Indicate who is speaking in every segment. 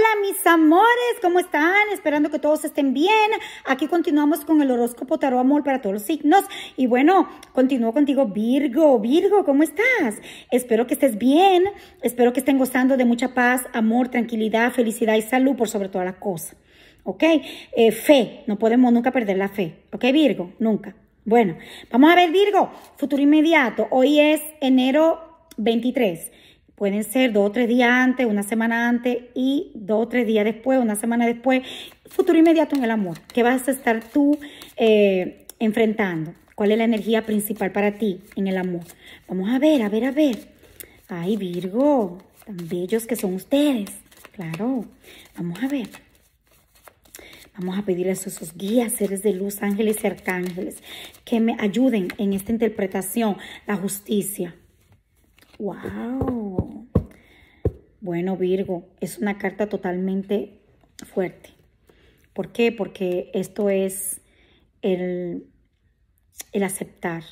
Speaker 1: Hola mis amores, ¿cómo están? Esperando que todos estén bien. Aquí continuamos con el horóscopo tarot amor para todos los signos. Y bueno, continúo contigo Virgo. Virgo, ¿cómo estás? Espero que estés bien. Espero que estén gozando de mucha paz, amor, tranquilidad, felicidad y salud por sobre toda la cosa. ¿Ok? Eh, fe, no podemos nunca perder la fe. ¿Ok Virgo? Nunca. Bueno, vamos a ver Virgo, futuro inmediato. Hoy es enero 23. Pueden ser dos o tres días antes, una semana antes y dos o tres días después, una semana después. Futuro inmediato en el amor. ¿Qué vas a estar tú eh, enfrentando? ¿Cuál es la energía principal para ti en el amor? Vamos a ver, a ver, a ver. Ay, Virgo, tan bellos que son ustedes. Claro, vamos a ver. Vamos a pedirles a esos guías, seres de luz, ángeles y arcángeles, que me ayuden en esta interpretación, la justicia. ¡Wow! Bueno, Virgo, es una carta totalmente fuerte. ¿Por qué? Porque esto es el, el aceptar,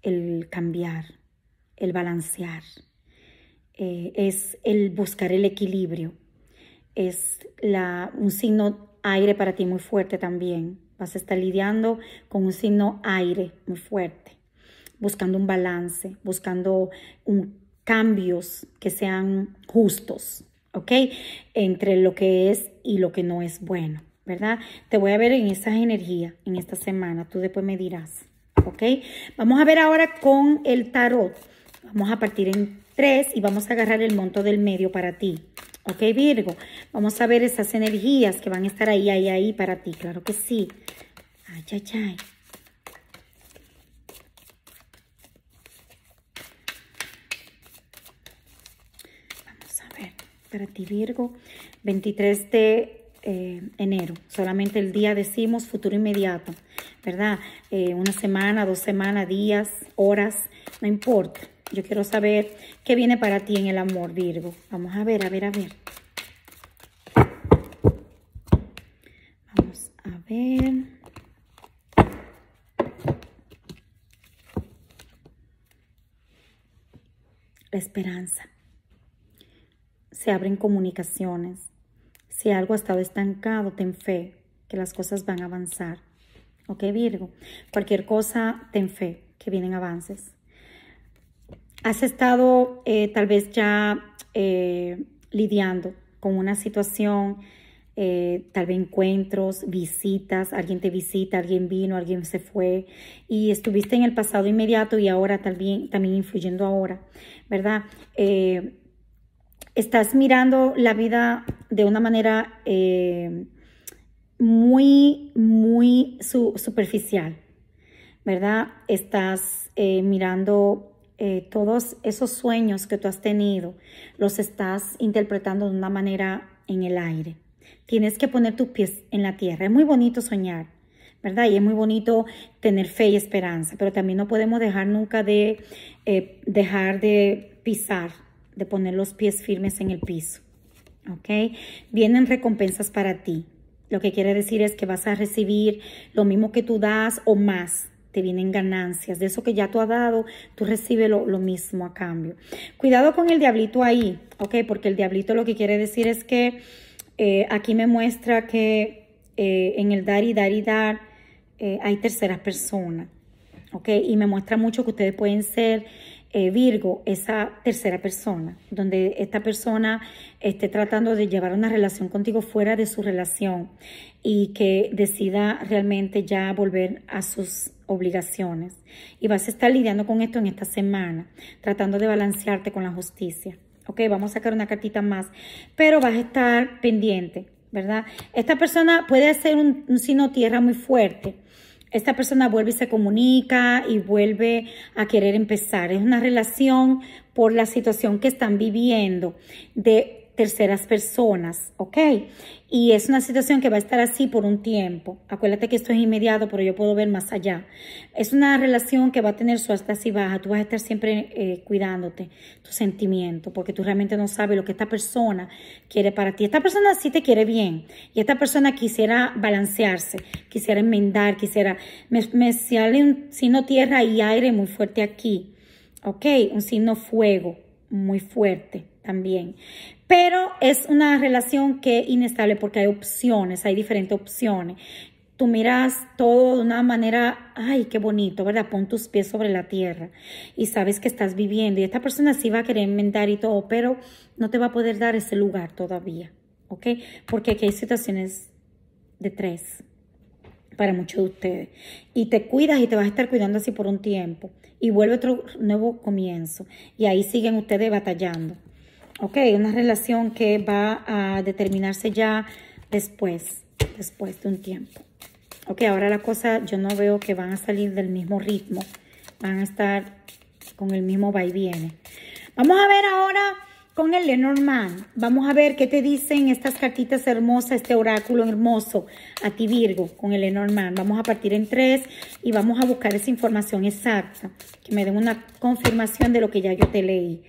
Speaker 1: el cambiar, el balancear. Eh, es el buscar el equilibrio. Es la, un signo aire para ti muy fuerte también. Vas a estar lidiando con un signo aire muy fuerte buscando un balance, buscando cambios que sean justos, ¿ok? Entre lo que es y lo que no es bueno, ¿verdad? Te voy a ver en esas energías en esta semana, tú después me dirás, ¿ok? Vamos a ver ahora con el tarot. Vamos a partir en tres y vamos a agarrar el monto del medio para ti. Ok, Virgo, vamos a ver esas energías que van a estar ahí, ahí, ahí para ti. Claro que sí. Ay, ay, ay. para ti Virgo, 23 de eh, enero. Solamente el día decimos futuro inmediato, ¿verdad? Eh, una semana, dos semanas, días, horas, no importa. Yo quiero saber qué viene para ti en el amor, Virgo. Vamos a ver, a ver, a ver. Vamos a ver. La esperanza se abren comunicaciones. Si algo ha estado estancado, ten fe que las cosas van a avanzar. ¿Ok, Virgo? Cualquier cosa, ten fe que vienen avances. Has estado eh, tal vez ya eh, lidiando con una situación, eh, tal vez encuentros, visitas, alguien te visita, alguien vino, alguien se fue y estuviste en el pasado inmediato y ahora también, también influyendo ahora, ¿verdad? estás mirando la vida de una manera eh, muy, muy superficial, ¿verdad? Estás eh, mirando eh, todos esos sueños que tú has tenido, los estás interpretando de una manera en el aire. Tienes que poner tus pies en la tierra. Es muy bonito soñar, ¿verdad? Y es muy bonito tener fe y esperanza, pero también no podemos dejar nunca de dejar de pisar de poner los pies firmes en el piso. ¿Ok? Vienen recompensas para ti. Lo que quiere decir es que vas a recibir lo mismo que tú das o más. Te vienen ganancias. De eso que ya tú has dado, tú recibes lo, mismo a cambio. Cuidado con el diablito ahí, ¿ok? Porque el diablito lo que quiere decir es que eh, aquí me muestra que eh, en el dar y dar y dar eh, hay terceras personas, ¿ok? Y me muestra mucho que ustedes pueden ser eh, Virgo, esa tercera persona, donde esta persona esté tratando de llevar una relación contigo fuera de su relación y que decida realmente ya volver a sus obligaciones. Y vas a estar lidiando con esto en esta semana, tratando de balancearte con la justicia. Ok, vamos a sacar una cartita más, pero vas a estar pendiente, ¿verdad? Esta persona puede ser un, un signo tierra muy fuerte esta persona vuelve y se comunica y vuelve a querer empezar. Es una relación por la situación que están viviendo de terceras personas, ¿ok? Y es una situación que va a estar así por un tiempo. Acuérdate que esto es inmediato, pero yo puedo ver más allá. Es una relación que va a tener su altas y bajas. Tú vas a estar siempre eh, cuidándote tu sentimiento, porque tú realmente no sabes lo que esta persona quiere para ti. Esta persona sí te quiere bien y esta persona quisiera balancearse, quisiera enmendar, quisiera... Me, me sale un signo tierra y aire muy fuerte aquí, ¿ok? Un signo fuego muy fuerte también. Pero es una relación que es inestable porque hay opciones, hay diferentes opciones. Tú miras todo de una manera, ay, qué bonito, ¿verdad? Pon tus pies sobre la tierra y sabes que estás viviendo. Y esta persona sí va a querer inventar y todo, pero no te va a poder dar ese lugar todavía, ¿ok? Porque aquí hay situaciones de tres para muchos de ustedes. Y te cuidas y te vas a estar cuidando así por un tiempo. Y vuelve otro nuevo comienzo. Y ahí siguen ustedes batallando. ¿ok? Una relación que va a determinarse ya después, después de un tiempo. Ok, ahora la cosa, yo no veo que van a salir del mismo ritmo, van a estar con el mismo va y viene. Vamos a ver ahora con el Lenormand. Vamos a ver qué te dicen estas cartitas hermosas, este oráculo hermoso a ti Virgo con el Lenormand. Vamos a partir en tres y vamos a buscar esa información exacta, que me den una confirmación de lo que ya yo te leí.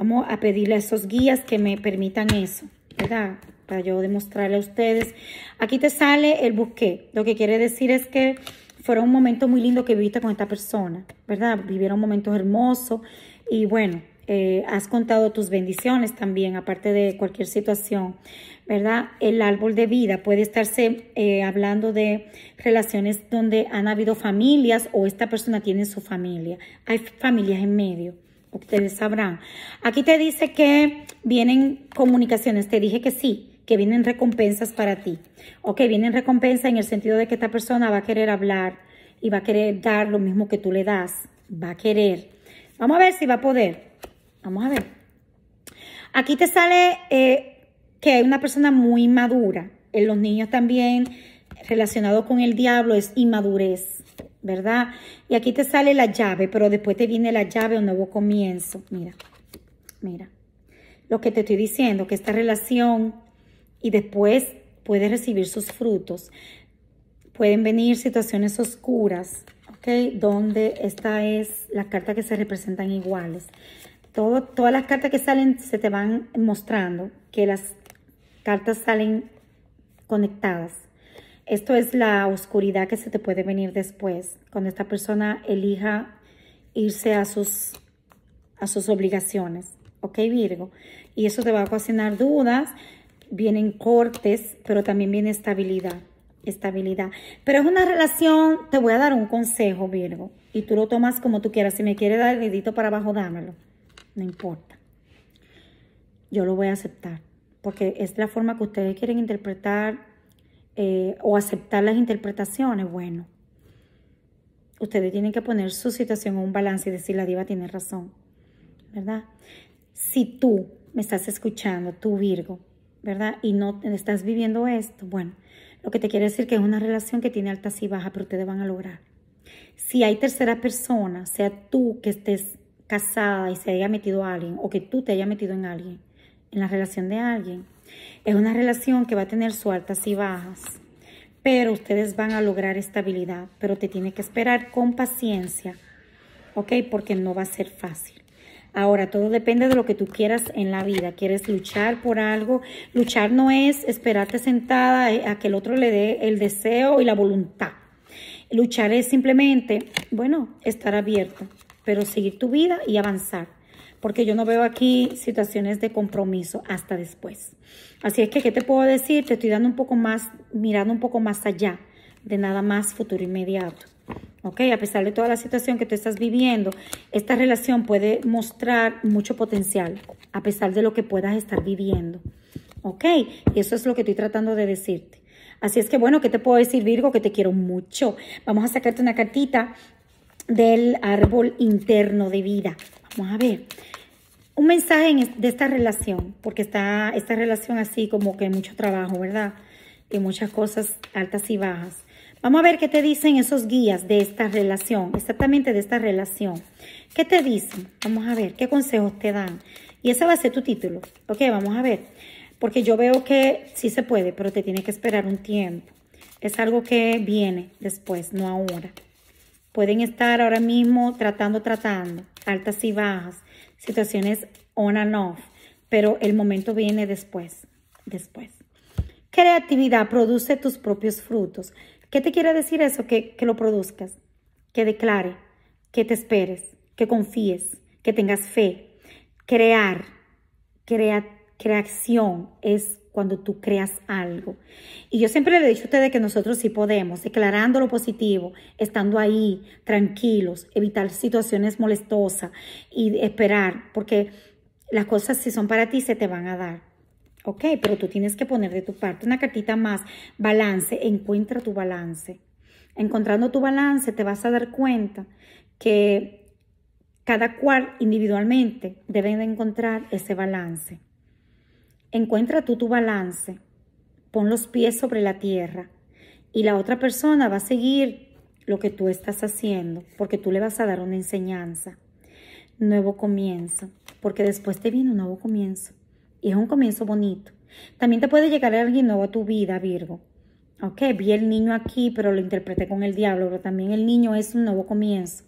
Speaker 1: Vamos a pedirle a esos guías que me permitan eso, ¿verdad? Para yo demostrarle a ustedes. Aquí te sale el busqué. Lo que quiere decir es que fue un momento muy lindo que viviste con esta persona, ¿verdad? Vivieron momentos hermosos y bueno, eh, has contado tus bendiciones también, aparte de cualquier situación, ¿verdad? El árbol de vida puede estarse eh, hablando de relaciones donde han habido familias o esta persona tiene su familia. Hay familias en medio. Ustedes sabrán. Aquí te dice que vienen comunicaciones. Te dije que sí, que vienen recompensas para ti. Ok, vienen recompensas en el sentido de que esta persona va a querer hablar y va a querer dar lo mismo que tú le das. Va a querer. Vamos a ver si va a poder. Vamos a ver. Aquí te sale eh, que hay una persona muy madura. En los niños también relacionado con el diablo es inmadurez. ¿verdad? Y aquí te sale la llave, pero después te viene la llave un nuevo comienzo. Mira, mira. Lo que te estoy diciendo, que esta relación y después puede recibir sus frutos. Pueden venir situaciones oscuras, ¿ok? Donde esta es la carta que se representan iguales. Todo, todas las cartas que salen se te van mostrando que las cartas salen conectadas. Esto es la oscuridad que se te puede venir después, cuando esta persona elija irse a sus, a sus obligaciones. ¿Ok, Virgo? Y eso te va a ocasionar dudas, vienen cortes, pero también viene estabilidad. Estabilidad. Pero es una relación, te voy a dar un consejo, Virgo, y tú lo tomas como tú quieras. Si me quiere dar el dedito para abajo, dámelo. No importa. Yo lo voy a aceptar, porque es la forma que ustedes quieren interpretar eh, o aceptar las interpretaciones, bueno, ustedes tienen que poner su situación en un balance y decir la diva tiene razón, ¿verdad? Si tú me estás escuchando, tú Virgo, ¿verdad? Y no estás viviendo esto, bueno, lo que te quiere decir que es una relación que tiene altas y bajas, pero ustedes van a lograr. Si hay tercera persona, sea tú que estés casada y se haya metido a alguien, o que tú te hayas metido en alguien, en la relación de alguien, es una relación que va a tener su altas y bajas, pero ustedes van a lograr estabilidad, pero te tiene que esperar con paciencia, ¿ok? Porque no va a ser fácil. Ahora, todo depende de lo que tú quieras en la vida. ¿Quieres luchar por algo? Luchar no es esperarte sentada eh, a que el otro le dé el deseo y la voluntad. Luchar es simplemente, bueno, estar abierto, pero seguir tu vida y avanzar porque yo no veo aquí situaciones de compromiso hasta después. Así es que, ¿qué te puedo decir? Te estoy dando un poco más, mirando un poco más allá de nada más futuro inmediato. ¿Ok? A pesar de toda la situación que tú estás viviendo, esta relación puede mostrar mucho potencial, a pesar de lo que puedas estar viviendo. ¿Ok? eso es lo que estoy tratando de decirte. Así es que, bueno, ¿qué te puedo decir, Virgo? Que te quiero mucho. Vamos a sacarte una cartita del árbol interno de vida. Vamos a ver un mensaje de esta relación, porque está esta relación así como que mucho trabajo, ¿verdad? Y muchas cosas altas y bajas. Vamos a ver qué te dicen esos guías de esta relación, exactamente de esta relación. ¿Qué te dicen? Vamos a ver, ¿qué consejos te dan? Y ese va a ser tu título. Ok, vamos a ver. Porque yo veo que sí se puede, pero te tiene que esperar un tiempo. Es algo que viene después, no ahora. Pueden estar ahora mismo tratando, tratando, altas y bajas situaciones on and off, pero el momento viene después, después. Creatividad, produce tus propios frutos. ¿Qué te quiere decir eso? Que, lo produzcas, que declare, que te esperes, que confíes, que tengas fe. Crear, crea, creación es cuando tú creas algo. Y yo siempre le he dicho a ustedes que nosotros sí podemos, declarando lo positivo, estando ahí, tranquilos, evitar situaciones molestosas y esperar, porque las cosas si son para ti se te van a dar. Ok, pero tú tienes que poner de tu parte una cartita más, balance, encuentra tu balance. Encontrando tu balance te vas a dar cuenta que cada cual individualmente debe de encontrar ese balance. Encuentra tú tu balance, pon los pies sobre la tierra y la otra persona va a seguir lo que tú estás haciendo porque tú le vas a dar una enseñanza. Nuevo comienzo, porque después te viene un nuevo comienzo y es un comienzo bonito. También te puede llegar alguien nuevo a tu vida, Virgo. Ok, vi el niño aquí, pero lo interpreté con el diablo, pero también el niño es un nuevo comienzo.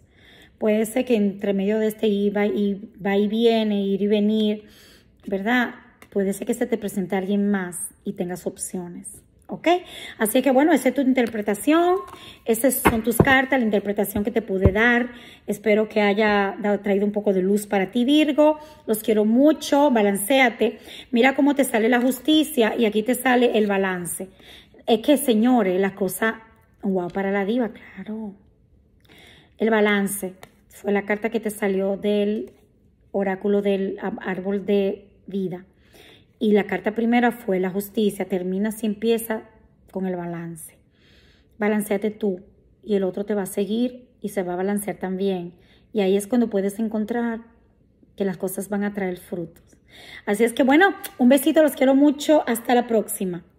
Speaker 1: Puede ser que entre medio de este iba y va y viene, ir y venir, ¿verdad? puede ser que se este te presente alguien más y tengas opciones. ¿Ok? Así que bueno, esa es tu interpretación. Esas son tus cartas, la interpretación que te pude dar. Espero que haya traído un poco de luz para ti, Virgo. Los quiero mucho. Balanceate. Mira cómo te sale la justicia y aquí te sale el balance. Es que, señores, la cosa... Wow, para la diva, claro. El balance fue la carta que te salió del oráculo del árbol de vida. Y la carta primera fue la justicia, termina si empieza con el balance. Balanceate tú y el otro te va a seguir y se va a balancear también. Y ahí es cuando puedes encontrar que las cosas van a traer frutos. Así es que bueno, un besito, los quiero mucho, hasta la próxima.